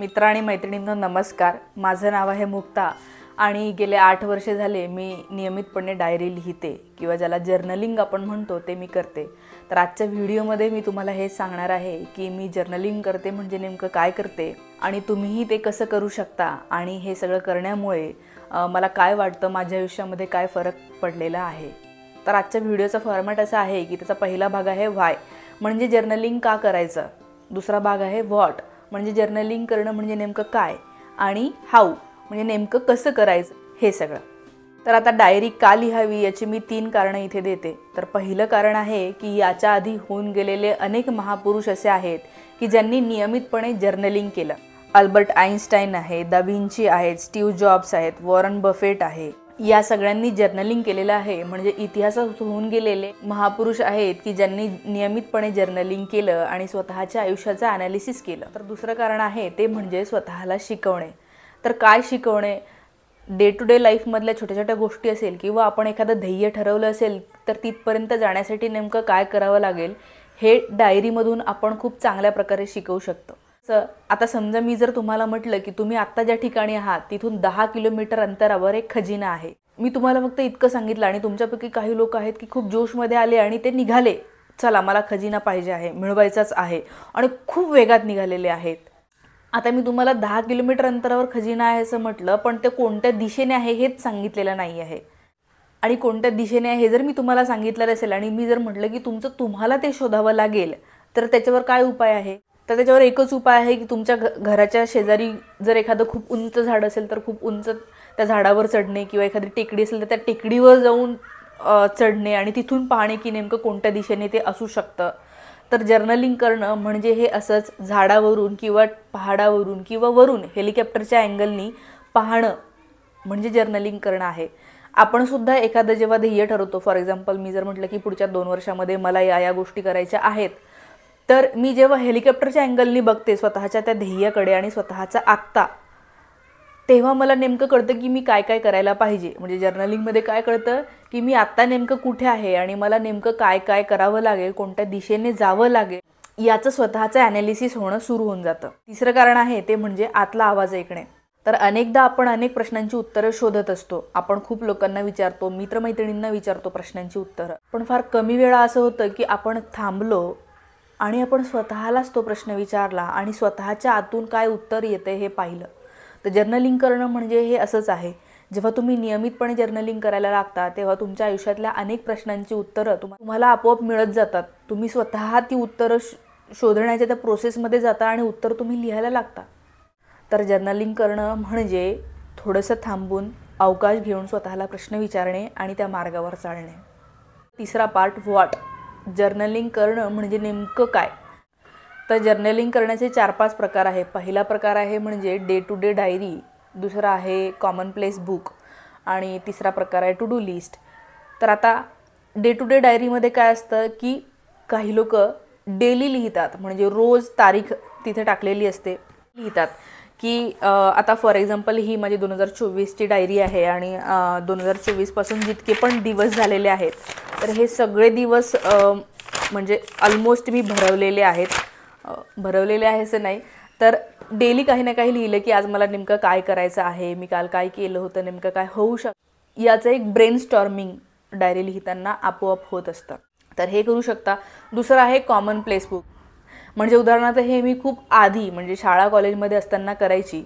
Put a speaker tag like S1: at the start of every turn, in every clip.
S1: मित्र आणि मैत्रिणींनो नमस्कार माझं नाव आहे मुक्ता आणि गेले आठ वर्षे झाले मी नियमितपणे डायरी लिहिते किंवा ज्याला जर्नलिंग आपण म्हणतो ते मी करते तर आजच्या व्हिडिओमध्ये मी तुम्हाला हे सांगणार आहे की मी जर्नलिंग करते म्हणजे नेमकं काय करते आणि तुम्हीही ते कसं करू शकता आणि हे सगळं करण्यामुळे मला काय वाटतं माझ्या आयुष्यामध्ये काय फरक पडलेला आहे तर आजच्या व्हिडिओचा फॉर्मॅट असा आहे की त्याचा पहिला भाग आहे व्हाय म्हणजे जर्नलिंग का करायचं दुसरा भाग आहे व्हॉट म्हणजे जर्नलिंग करणं म्हणजे नेमकं काय आणि हाऊ म्हणजे नेमकं कसं करायचं हे सगळं तर आता डायरी का लिहावी याची मी तीन कारणं इथे देते तर पहिलं कारण आहे की याच्या आधी होऊन गेलेले अनेक महापुरुष असे आहेत की ज्यांनी नियमितपणे जर्नलिंग केलं अल्बर्ट आईन्स्टाईन आहे दाविंची आहेत स्टीव जॉब्स आहेत वॉरन बफेट आहे या सगळ्यांनी जर्नलिंग केलेलं आहे म्हणजे इतिहासात होऊन गेलेले महापुरुष आहेत की ज्यांनी नियमितपणे जर्नलिंग केलं आणि स्वतःच्या आयुष्याचं ॲनालिसिस केलं तर दुसरं कारण आहे ते म्हणजे स्वतःला शिकवणे तर काय शिकवणे डे टू डे लाईफमधल्या छोट्या छोट्या गोष्टी असेल किंवा आपण एखादं ध्येय ठरवलं असेल तर तिथपर्यंत जाण्यासाठी नेमकं काय करावं लागेल हे डायरीमधून आपण खूप चांगल्या प्रकारे शिकवू शकतो आता समजा मी जर तुम्हाला म्हटलं की तुम्ही आत्ता ज्या ठिकाणी आहात तिथून दहा किलोमीटर अंतरावर एक खजिना आहे मी तुम्हाला फक्त इतकं सांगितलं आणि तुमच्यापैकी काही लोक आहेत की खूप जोशमध्ये आले आणि ते निघाले चला मला खजिना पाहिजे आहे मिळवायचाच आहे आणि खूप वेगात निघालेले आहेत आता मी तुम्हाला दहा किलोमीटर अंतरावर खजिना आहे असं म्हटलं पण ते कोणत्या दिशेने आहे हेच सांगितलेलं नाही आहे आणि कोणत्या दिशेने आहे हे जर मी तुम्हाला सांगितलं असेल आणि मी जर म्हटलं की तुमचं तुम्हाला ते शोधावं लागेल तर त्याच्यावर काय उपाय आहे तर त्याच्यावर एकच उपाय आहे की तुमच्या घ घराच्या शेजारी जर एखादं खूप उंच झाड असेल तर खूप उंच त्या झाडावर चढणे किंवा एखादी टेकडी असेल तर त्या टेकडीवर जाऊन चढणे आणि तिथून पाहणे की नेमकं कोणत्या दिशेने ते असू शकतं तर जर्नलिंग करणं म्हणजे हे असंच झाडावरून किंवा पहाडावरून किंवा वरून हेलिकॉप्टरच्या अँगलनी पाहणं म्हणजे जर्नलिंग करणं आहे आपण सुद्धा एखादं जेव्हा ध्येय ठरवतो फॉर एक्झाम्पल मी जर म्हटलं की पुढच्या दोन वर्षामध्ये मला या या गोष्टी करायच्या आहेत तर मी जेव्हा हेलिकॉप्टरच्या अँगलनी बघते स्वतःच्या त्या ध्येयाकडे आणि स्वतःचा आत्ता तेव्हा मला नेमकं कळतं की मी काय काय करायला पाहिजे म्हणजे जर्नलिंगमध्ये काय कळतं की मी आत्ता नेमकं कुठे आहे आणि मला नेमकं काय काय करावं लागेल कोणत्या दिशेने जावं लागेल याचं स्वतःचं ॲनालिसिस होणं सुरू होऊन जातं तिसरं कारण आहे ते म्हणजे आतला आवाज ऐकणे तर अनेकदा आपण अनेक प्रश्नांची उत्तरं शोधत असतो आपण खूप लोकांना विचारतो मित्रमैत्रिणींना विचारतो प्रश्नांची उत्तरं पण फार कमी वेळा असं होतं की आपण थांबलो आणि आपण स्वतःलाच तो प्रश्न विचारला आणि स्वतःच्या आतून काय उत्तर येते हे पाहिलं तर जर्नलिंग करणं म्हणजे हे असंच आहे जेव्हा तुम्ही नियमितपणे जर्नलिंग करायला लागता तेव्हा तुमच्या आयुष्यातल्या अनेक प्रश्नांची उत्तरं तुम्हाला आपोआप मिळत जातात तुम्ही स्वतः ती उत्तरं शोधण्याच्या त्या प्रोसेसमध्ये जाता आणि उत्तर तुम्ही लिहायला लागता तर जर्नलिंग करणं म्हणजे थोडंसं थांबून अवकाश घेऊन स्वतःला प्रश्न विचारणे आणि त्या मार्गावर चालणे तिसरा पार्ट व्हॉट जर्नलिंग करणं म्हणजे नेमकं काय तर जर्नलिंग करण्याचे चार पाच प्रकार आहे पहिला प्रकार आहे म्हणजे डे टू डे डायरी दुसरा आहे कॉमन प्लेस बुक आणि तिसरा प्रकार आहे टू डू लिस्ट तर आता डे टू डे डायरीमध्ये काय असतं की काही लोक डेली लिहितात म्हणजे रोज तारीख तिथे टाकलेली असते लिहितात की आता फॉर एक्झाम्पल ही माझी दोन हजार चोवीसची डायरी आहे आणि दोन हजार चोवीसपासून जितके पण दिवस झालेले आहेत तर हे सगळे दिवस म्हणजे ऑलमोस्ट मी भरवलेले आहेत भरवलेले आहे असं नाही तर डेली काही ना काही लिहिलं की आज मला नेमकं काय करायचं आहे मी काल काय केलं होतं नेमकं काय होऊ शक याचं एक ब्रेन स्टॉर्मिंग डायरी लिहिताना आपोआप होत असतं तर हे करू शकता दुसरं आहे कॉमन प्लेस बुक म्हणजे उदाहरणार्थ हे मी खूप आधी म्हणजे शाळा कॉलेजमध्ये असताना करायची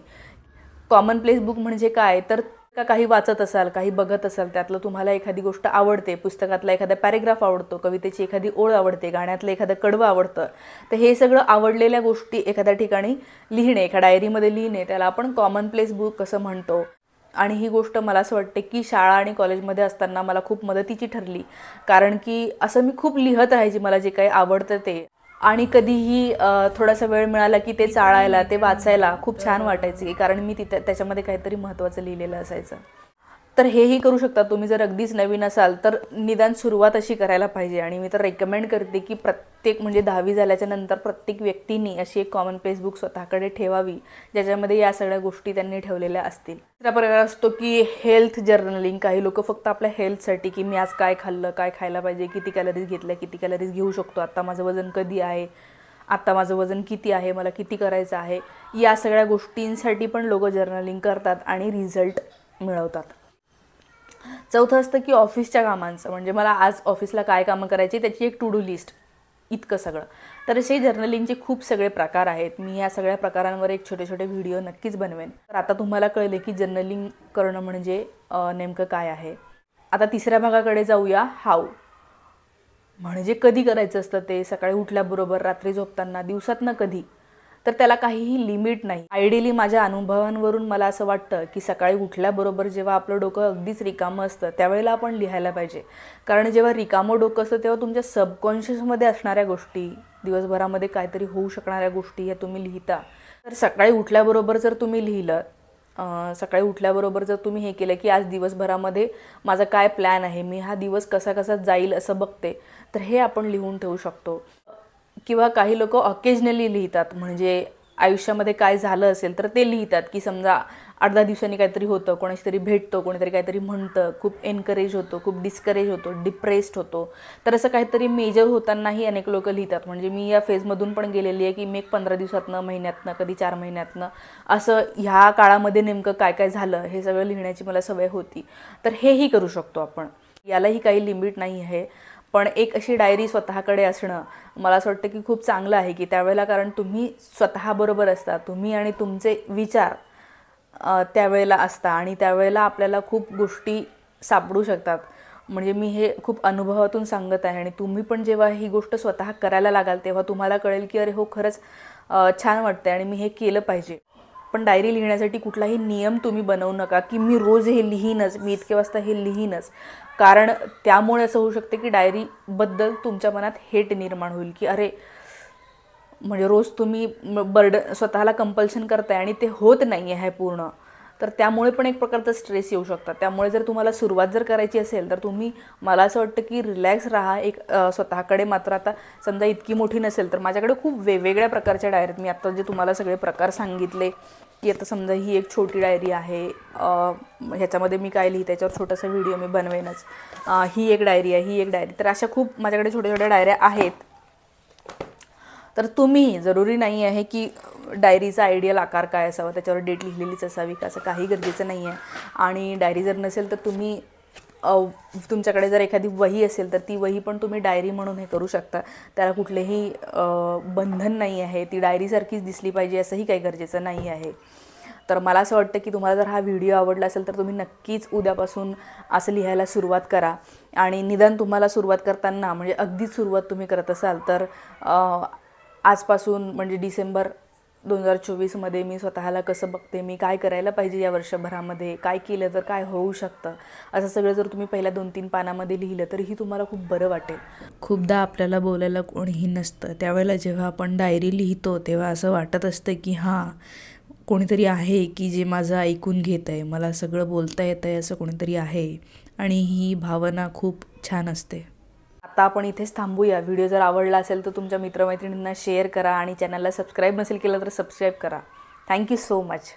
S1: कॉमन प्लेस बुक म्हणजे काय तर का काही वाचत असाल काही बघत असाल त्यातलं तुम्हाला एखादी गोष्ट आवडते पुस्तकातला एखादा पॅरेग्राफ आवडतो कवितेची एखादी ओळ आवडते गाण्यातलं एखादं कडवं आवडतं तर हे सगळं आवडलेल्या गोष्टी एखाद्या ठिकाणी लिहिणे एका डायरीमध्ये लिहिणे त्याला आपण कॉमन प्लेस बुक कसं म्हणतो आणि ही गोष्ट मला असं वाटते की शाळा आणि कॉलेजमध्ये असताना मला खूप मदतीची ठरली कारण की असं मी खूप लिहत राहायची मला जे काही आवडतं ते आणि कधीही थोडासा वेळ मिळाला की ते चाळायला ते वाचायला खूप छान वाटायचं कारण मी तिथे त्याच्यामध्ये काहीतरी महत्वाचं लिहिलेलं असायचं तर हेही करू शकता तुम्ही जर अगदीच नवीन असाल तर निदान सुरुवात अशी करायला पाहिजे आणि मी तर रेकमेंड करते की प्रत्येक म्हणजे दहावी झाल्याच्या नंतर प्रत्येक व्यक्तीने अशी एक कॉमन फेसबुक स्वतःकडे ठेवावी ज्याच्यामध्ये या सगळ्या गोष्टी त्यांनी ठेवलेल्या असतील तिसरा प्रकार असतो की हेल्थ जर्नलिंग काही लोक फक्त आपल्या हेल्थसाठी की मी आज काय खाल्लं काय खायला पाहिजे किती कॅलरीज घेतल्या किती कॅलरीज घेऊ शकतो आत्ता माझं वजन कधी आहे आत्ता माझं वजन किती आहे मला किती करायचं आहे या सगळ्या गोष्टींसाठी पण लोक जर्नलिंग करतात आणि रिझल्ट मिळवतात चौथं असतं की ऑफिसच्या कामांचं म्हणजे मला आज ऑफिसला काय कामं करायची त्याची एक टू डू लिस्ट इतकं सगळं तर असे जर्नलिंगचे खूप सगळे प्रकार आहेत मी या सगळ्या प्रकारांवर एक छोटे छोटे व्हिडिओ नक्कीच बनवेन तर आता तुम्हाला कळले की जर्नलिंग करणं म्हणजे नेमकं काय आहे आता तिसऱ्या भागाकडे जाऊया हाऊ म्हणजे कधी करायचं असतं ते सकाळी उठल्याबरोबर रात्री झोपताना दिवसातनं कधी तर त्याला काहीही लिमिट नाही आयडियली माझ्या अनुभवांवरून मला असं वाटतं की सकाळी उठल्याबरोबर जेव्हा आपलं डोकं अगदीच रिकामं असतं त्यावेळेला आपण लिहायला पाहिजे कारण जेव्हा रिकामं डोकं असतं तेव्हा तुमच्या सबकॉन्शियसमध्ये असणाऱ्या गोष्टी दिवसभरामध्ये काहीतरी होऊ शकणाऱ्या गोष्टी या तुम्ही लिहिता तर सकाळी उठल्याबरोबर जर तुम्ही लिहिलं सकाळी उठल्याबरोबर जर तुम्ही हे केलं की आज दिवसभरामध्ये माझा काय प्लॅन आहे मी हा दिवस कसा कसा जाईल असं बघते तर हे आपण लिहून ठेवू शकतो किंवा काही लोक ऑकेजनली लिहितात म्हणजे आयुष्यामध्ये काय झालं असेल तर ते लिहितात की समजा अर्धा दिवसांनी काहीतरी होतं कोणाशी तरी भेटतो कोणीतरी काहीतरी म्हणतं खूप एनकरेज होतो खूप डिस्करेज होतो डिप्रेस्ड होतो तर असं काहीतरी मेजर होतानाही अनेक लोक लिहितात म्हणजे मी या फेजमधून पण गेलेली आहे की मी एक पंधरा दिवसातनं महिन्यातनं कधी चार महिन्यातनं असं ह्या काळामध्ये नेमकं काय काय झालं हे सगळं लिहिण्याची मला सवय होती तर हेही करू शकतो आपण यालाही काही लिमिट नाही आहे पण एक अशी डायरी स्वतःकडे असणं मला असं वाटतं की खूप चांगलं आहे की त्यावेळेला कारण तुम्ही स्वतःबरोबर असता तुम्ही आणि तुमचे विचार त्यावेळेला असता आणि त्यावेळेला आपल्याला खूप गोष्टी सापडू शकतात म्हणजे मी हे खूप अनुभवातून सांगत आहे आणि तुम्ही पण जेव्हा ही गोष्ट स्वतः करायला लागाल तेव्हा तुम्हाला कळेल की अरे हो खरंच छान वाटतं आणि मी हे केलं पाहिजे पण डायरी लिहिण्यासाठी कुठलाही नियम तुम्ही बनवू नका की मी रोज हे लिहीनच मी इतके वाजता हे लिहीनच कारण त्यामुळे असं होऊ शकते की डायरीबद्दल तुमच्या मनात हेट निर्माण होईल की अरे म्हणजे रोज तुम्ही बर्ड स्वतःला कंपल्शन करताय आणि ते होत नाही आहे पूर्ण तर त्यामुळे पण एक प्रकारचा स्ट्रेस येऊ शकतात त्यामुळे जर तुम्हाला सुरुवात जर करायची असेल तर तुम्ही मला असं वाटतं की रिलॅक्स राहा एक स्वतःकडे मात्र आता समजा इतकी मोठी नसेल तर माझ्याकडे खूप वेगवेगळ्या प्रकारच्या डायरीत मी आत्ता जे तुम्हाला सगळे प्रकार सांगितले की आता समजा ही एक छोटी डायरी आहे ह्याच्यामध्ये मी काय लिही त्याच्यावर छोटासा व्हिडिओ मी बनवेनच ही एक डायरी आहे ही एक डायरी तर अशा खूप माझ्याकडे छोट्या छोट्या डायऱ्या आहेत तर तुम्ही जरुरी नाही आहे की डायरीचा आयडियल आकार काय असावा त्याच्यावर डेट लिहिलेलीच असावी का असं काही गरजेचं नाही आहे आणि डायरी जर नसेल तर तुम्ही तुमच्याकडे जर एखादी वही असेल तर ती वही पण तुम्ही डायरी म्हणून हे करू शकता त्याला कुठलेही बंधन नाही आहे ती डायरीसारखीच दिसली पाहिजे असंही काही गरजेचं नाही आहे तर मला असं वाटतं की तुम्हाला जर हा व्हिडिओ आवडला असेल तर तुम्ही नक्कीच उद्यापासून असं लिहायला सुरुवात करा आणि निदान तुम्हाला सुरुवात करताना म्हणजे अगदीच सुरुवात तुम्ही करत असाल तर आजपासून म्हणजे डिसेंबर दोन हजार चोवीसमध्ये मी स्वतःला कसं बघते मी काय करायला पाहिजे या वर्षभरामध्ये काय केलं तर काय होऊ शकतं असं सगळं जर तुम्ही पहिल्या दोन तीन पानामध्ये लिहिलं तरीही तुम्हाला खूप बरं वाटेल खूपदा आपल्याला बोलायला कोणीही नसतं त्यावेळेला जेव्हा आपण डायरी लिहितो तेव्हा असं वाटत असतं की हां कोणीतरी आहे की जे माझं ऐकून घेत आहे मला सगळं बोलता येतं आहे असं कोणीतरी आहे आणि ही भावना खूप छान असते आत्ता आपण इथेच थांबूया व्हिडिओ जर आवडला असेल तर तुमच्या मित्रमैत्रिणींना शेअर करा आणि चॅनलला सबस्क्राईब नसेल केलं तर सबस्क्राईब करा थँक्यू सो मच